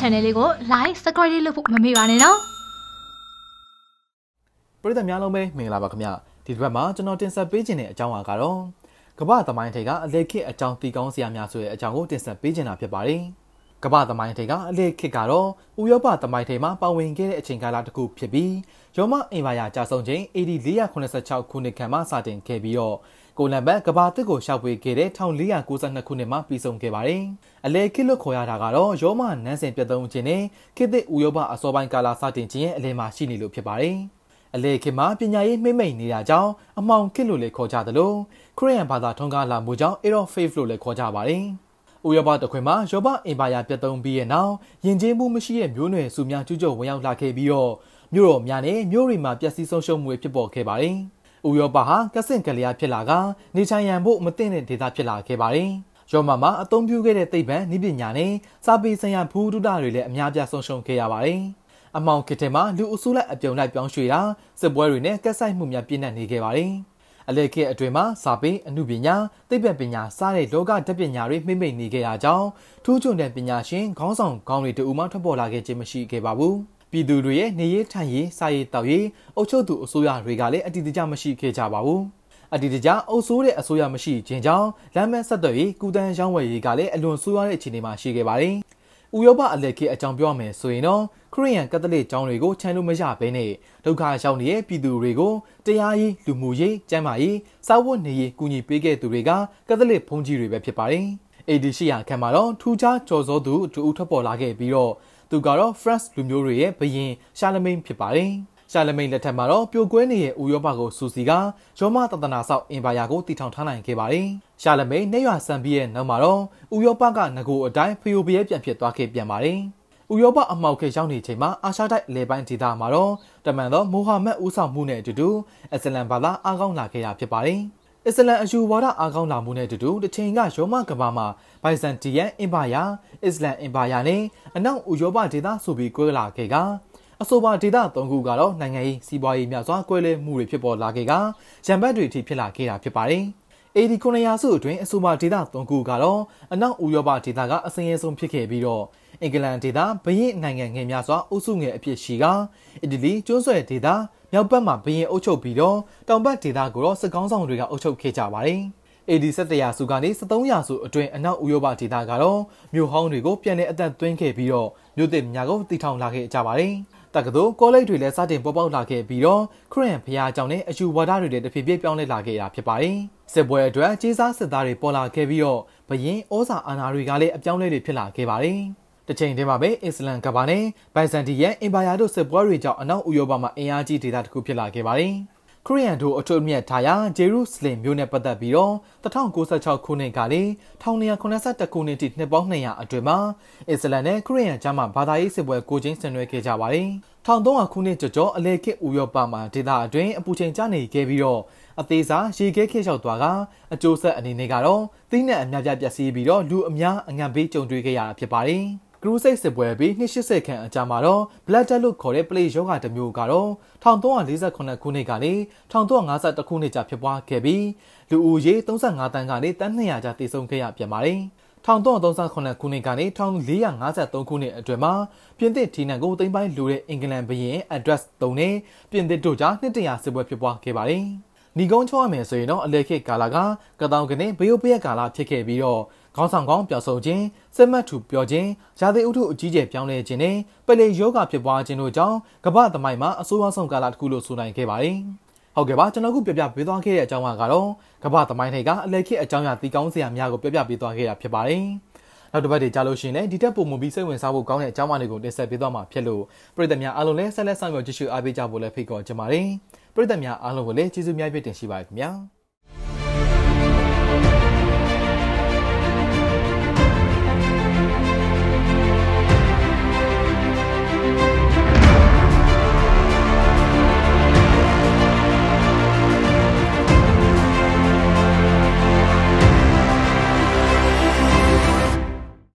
channel လေးကို like subscribe လေးလုပ်ဖို့မမေ့ပါနဲ့နော်ပရိသတ်များလုံးပဲမင်္ဂလာပါခင်ဗျဒီတစ်ပတ်မှာကျွန်တော်တင်ဆက်ပေးခြင်းတဲ့အကြောင်းအားကတော့ကမ္ဘာသမိုင်းထိပ်ကအလေခေတ်အကြောင်းတည်ကောင်းစရာများဆိုတဲ့အကြောင်းကိုတင်ဆက်ပေးခြင်းတာဖြစ်ပါတယ်။ကမ္ဘာသမိုင်းထိပ်ကအလေခေတ်ကတော့ဥရောပသမိုင်းထိပ်မှာပါဝင်ခဲ့တဲ့အချိန်ကာလတစ်ခုဖြစ်ပြီးရောမအင်ပါယာကြာဆုံးချိန် AD 486ခုနှစ်ခန့်မှာစတင်ခဲ့ပြီးတော့ကိုလံဘတ်ကမ္ဘာတစ်ကိုရှောက်ပွေခဲ့တဲ့1492ခုနှစ်မှာပြီးဆုံးခဲ့ပါတယ်။အလေခေတ်လို့ခေါ်ရတာကတော့ရောမနန်းစင်ပြတ်သုံးခြင်းနဲ့ခေတ်သစ်ဥရောပအစောပိုင်းကာလစတင်ခြင်းရဲ့အလေမှာရှိနေလို့ဖြစ်ပါတယ်။အလေခင်မှာပညာရေးမိမ့်မိန်နေတာကြောင့်အမောင်ကစ်လို့လည်းခေါ်ကြသလိုခရီးယန်ဘာသာထွန်းကားလာမှုကြောင့် Air of Faith လို့လည်းခေါ်ကြပါတယ်။ဥရောပတခွင်မှာယောဘအင်ပါယာပြတ်သုံးပြီးတဲ့နောက်ယဉ်ကျေးမှုမရှိတဲ့မျိုးနွယ်စုများကျူးကျော်ဝင်ရောက်လာခဲ့ပြီးတော့မြို့တော်များနဲ့မြို့တွေမှာပျက်စီးဆုံးရှုံးမှုတွေဖြစ်ပေါ်ခဲ့ပါတယ်။ဥရောပဟာကဆင့်ကလျာဖြစ်လာကနေချိုင်ရန်ဖို့မသင့်တဲ့ဒေသဖြစ်လာခဲ့ပါတယ်။ရောမမှာအသုံးပြုခဲ့တဲ့သိပ္ပံနည်းပညာနဲ့စာပေဆိုင်ရာဘူဒုဒတွေလည်းအများပြားဆုံးရှုံးခဲ့ရပါတယ်။အမောင်ခေတ်ထဲမှာလူအစုလိုက်အပြုံလိုက်ပြောင်းရွှေ့တာစစ်ပွဲတွေနဲ့ကက်ဆိုင်မှုများပြည့်နှက်နေခဲ့ပါတယ်။အလဲကဲအတွင်မှာစာပေအမှုပညာသိပ္ပံပညာစတဲ့လောကဓာတ်ပညာတွေမှိမ့်မိတ်နေခဲ့ရကြောင်းထူးချွန်တဲ့ပညာရှင် ခေါင်းဆောင်ကောင်းတွေတူမှထွက်ပေါ်လာခဲ့ခြင်းမရှိခဲ့ပါဘူးပြည်သူတွေရဲ့နေရေးထိုင်ရေးစားရေးတောက်ရေးအုပ်ချုပ်သူအစိုးရတွေကလည်းအတိတ်ကြမရှိခဲ့ကြပါဘူးအတ္တိကြအုပ်ဆိုးတဲ့အစိုးရမရှိခြင်းကြောင့်လမ်းမဆက်သွယ်ရေးကုတန်းရောင်းဝယ်ရေးကလည်းအလွန်ဆိုးရွားတဲ့အခြေအနေမှာရှိခဲ့ပါတယ်။ဥရောပအလယ်ခေတ်အကြောင်းပြောရမယ်ဆိုရင်တော့ခရစ်ယာန်ကက်သလစ်ကျောင်းတွေကိုချမ်းလို့မရဘဲနဲ့ဒုက္ခရောက်နေတဲ့ပြည်သူတွေကိုတရားရေးလူမှုရေးကျန်းမာရေးစာဝတ်နေရေးကူညီပေးခဲ့သူတွေကကက်သလစ်ဘုန်းကြီးတွေပဲဖြစ်ပါတယ်။ AD 800ခန့်မှာတော့ထူးခြားကျော်စောသူအထူးထွက်ပေါ်လာခဲ့ပြီးတော့သူကတော့ France လူမျိုးတွေရဲ့ဘရင်ရှာလမိန်ဖြစ်ပါတယ်။ရှာလမိန်လက်ထက်မှာတော့ပြိုကွဲနေတဲ့ဥရောပကိုစူစီကရောမသာသနာဆောက်အင်ပါယာကိုတည်ထောင်ထားနိုင်ခဲ့ပါတယ်။ရှာလမိန်နေရွာဆန်ပြီးရဲ့နောက်မှာတော့ဥရောပကငကိုအတိုင်းဖျို့ပြဲပြန်ဖြစ်သွားခဲ့ပြန်ပါတယ်။ဥရောပအမှောက်ခဲရောက်နေချိန်မှာအာရှတိုက်လေပိုင်းဒေသမှာတော့တမန်တော်မိုဟာမက်ဦးဆောင်မှုနဲ့အတူတူအစ္စလမ်ဘာသာအားကောင်းလာခဲ့တာဖြစ်ပါတယ်။အစ္စလမ်အယူဝါဒအားကောင်းလာမှုနဲ့အတူတူတစ်ချိန်ကရောမကမ္ဘာမှာဘိုင်ဇန်တီယန်အင်ပါယာအစ္စလမ်အင်ပါယာနဲ့အနောက်ဥရောပဒေသဆိုပြီးကွဲလာခဲ့ကအဆိုပါဒေသ၃ခုကတော့နိုင်ငံရေးစီးပွားရေးများစွာကွဲလဲမှုတွေဖြစ်ပေါ်လာခဲ့ကရန်ဘတ်တွေထိဖြစ်လာခဲ့တာဖြစ်ပါတယ်။ AD 900စုအတွင်းအဆိုပါဒေသ၃ခုကတော့အနောက်ဥရောပဒေသကအစင်းရဲဆုံးဖြစ်ခဲ့ပြီးတော့အင်္ဂလန်ဒေသဘရင်နိုင်ငံငယ်များစွာအုပ်စုငယ်အဖြစ်ရှိကအီတလီကျွန်းဆွယ်ဒေသမြောက်ဘက်မှာဘရင်အုပ်ချုပ်ပြီးတော့တောင်ဘက်ဒေသကိုတော့စစ်ကောင်းဆောင်တွေကအုပ်ချုပ်ခဲ့ကြပါတယ်။ AD 700ရာစုကနေ700ရာစုအတွင်းအနောက်ဥရောပဒေသကတော့မြို့ဟောင်းတွေကိုပြန်လည်အသက်သွင်းခဲ့ပြီးတော့မြို့သစ်များကိုတည်ထောင်လာခဲ့ကြပါတယ်။တက္ကသိုလ်ကောလိပ်တွေလည်းစတင်ပေါ်ပေါက်လာခဲ့ပြီးတော့ခရစ်ဘုရားကျောင်းနဲ့အယူဝါဒတွေလည်းတဖြည်းဖြည်းပြောင်းလဲလာခဲ့တာဖြစ်ပါတယ်။စစ်ပွဲအတွက်ကြေးစားစစ်သားတွေပေါ်လာခဲ့ပြီးတော့ဘရင်ဩဇာအာဏာတွေကလည်းအပြောင်းလဲတွေဖြစ်လာခဲ့ပါတယ်။တစ်ချိန်တည်းမှာပဲအစ္စလမ်ကဘာနဲ့ဘိုင်ဇန်တီရဲ့အင်ပါယာတို့စစ်ပွဲတွေကြောင့်အနောက်ဥရောပမှာအင်အားကြီးဒေသတစ်ခုဖြစ်လာခဲ့ပါတယ်။ခရီးယန်တို့အထွတ်မြတ်ထားရာဂျေရုဆလင်မြို့နဲ့ပတ်သက်ပြီးတော့2096ခုနှစ်ကနေ1982ခုနှစ်ထိနှစ်ပေါင်း200အတွင်းမှာအစ္စလမ်နဲ့ခရီးယန်ကြားမှာဘာသာရေးစစ်ပွဲကိုကျင်းဆင်နွှဲခဲ့ကြပါတယ်။1300ခုနှစ်ကျော်ကျော်အလဲခေတ်ဥရောပမှာဒေသအတွင်းအပူချိန်ကျနေခဲ့ပြီးတော့အသေးစားရေခဲခေလျှောက်သွားကအကျိုးဆက်အနေနဲ့ကတော့သီးနှံအများပြပျက်စီးပြီးတော့လူအများအငံပေးကြုံတွေ့ခဲ့ရတာဖြစ်ပါတယ်။ဂရုစိတ်စစ်ပွဲပြီး280ခန့်အကြာမှာတော့ Black Death လို့ခေါ်တဲ့ပလေယောဂတစ်မျိုးကတော့1348ခုနှစ်ကနေ1351ခုနှစ်ကြာဖြစ်ပွားခဲ့ပြီးလူဦးရေ35တန်းကနေတန်း200ကြာတည်ဆုံခဲ့ရပြန်ပါတယ်1338ခုနှစ်ကနေ1453ခုနှစ်အတွင်းမှာပြင်သစ်ထိနန်ကိုသိမ်းပိုင်းလူတဲ့အင်္ဂလန်ဘုရင် address 3နဲ့ပြင်သစ်တို့ကြားနှစ်တရာစစ်ပွဲဖြစ်ပွားခဲ့ပါတယ်။ညီကုန်းချောရမယ်ဆိုရင်တော့အလဲခေတ်ကာလကကတောင်ကနေဘယုတ်ပရက်ကာလဖြစ်ခဲ့ပြီးတော့ခေါင်းဆောင်ကောင်းပျောက်ဆုံးခြင်းစစ်မှတ်ထူပျော်ခြင်းရာသီဥတုအကြီးကျယ်ပြောင်းလဲခြင်းနဲ့ပလေယောဂဖြစ်ပွားခြင်းတို့ကြောင့်ကမ္ဘာသမိုင်းမှာအဆိုးဝါးဆုံးကာလတစ်ခုလို့ဆိုနိုင်ခဲ့ပါတယ်။ဟုတ်ကဲ့ပါကျွန်တော်ခုပြပြပေးသွားခဲ့တဲ့အကြောင်းကတော့ကမ္ဘာသမိုင်းထိုက်ကအလဲခေတ်အကြောင်းအရာတီကောင်းစရာများကိုပြပြပေးသွားခဲ့တာဖြစ်ပါတယ်။နောက်တစ်ပတ်တွေကြာလို့ရှိရင်လည်းဒီတက်ပုံမူပြီးစိတ်ဝင်စားဖို့ကောင်းတဲ့အကြောင်းအရာတွေကိုတင်ဆက်ပေးသွားမှာဖြစ်လို့ပရိသတ်များအားလုံးလည်းဆက်လက်ဆောင်ရွက်ကြည့်ရှုအားပေးကြဖို့လည်းဖိတ်ခေါ်ချင်ပါတယ်။ပရိသတ်များအားလုံးကိုလည်းကျေးဇူးများပြည့်တင်ရှိပါခင်ဗျာ။